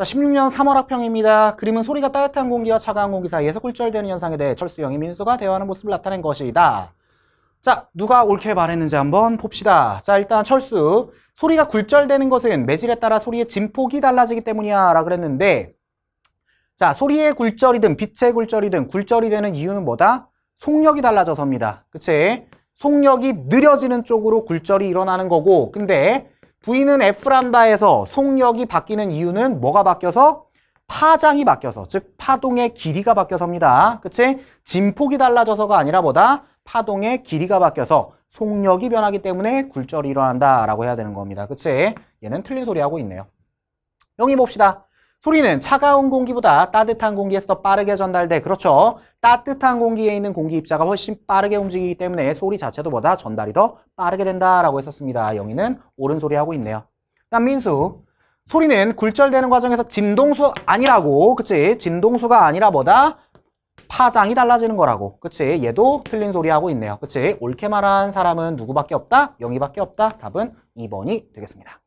자, 16년 3월 학평입니다. 그림은 소리가 따뜻한 공기와 차가운 공기 사이에서 꿀절되는 현상에 대해 철수 영희, 민수가 대화하는 모습을 나타낸 것이다. 자, 누가 옳게 말했는지 한번 봅시다. 자, 일단 철수. 소리가 굴절되는 것은 매질에 따라 소리의 진폭이 달라지기 때문이야 라고 그랬는데 자, 소리의 굴절이든 빛의 굴절이든 굴절이 되는 이유는 뭐다? 속력이 달라져서입니다. 그치? 속력이 느려지는 쪽으로 굴절이 일어나는 거고 근데 V는 F람다에서 속력이 바뀌는 이유는 뭐가 바뀌어서? 파장이 바뀌어서, 즉 파동의 길이가 바뀌어서입니다. 그치? 진폭이 달라져서가 아니라 보다 파동의 길이가 바뀌어서 속력이 변하기 때문에 굴절이 일어난다라고 해야 되는 겁니다. 그치? 얘는 틀린 소리 하고 있네요. 여기 봅시다. 소리는 차가운 공기보다 따뜻한 공기에서 더 빠르게 전달돼 그렇죠 따뜻한 공기에 있는 공기 입자가 훨씬 빠르게 움직이기 때문에 소리 자체도 보다 전달이 더 빠르게 된다라고 했었습니다 영희는 옳은 소리 하고 있네요 다음 민수 소리는 굴절되는 과정에서 진동수 아니라고 그치 진동수가 아니라 보다 파장이 달라지는 거라고 그치 얘도 틀린 소리 하고 있네요 그치 옳게 말한 사람은 누구밖에 없다 영희밖에 없다 답은 2번이 되겠습니다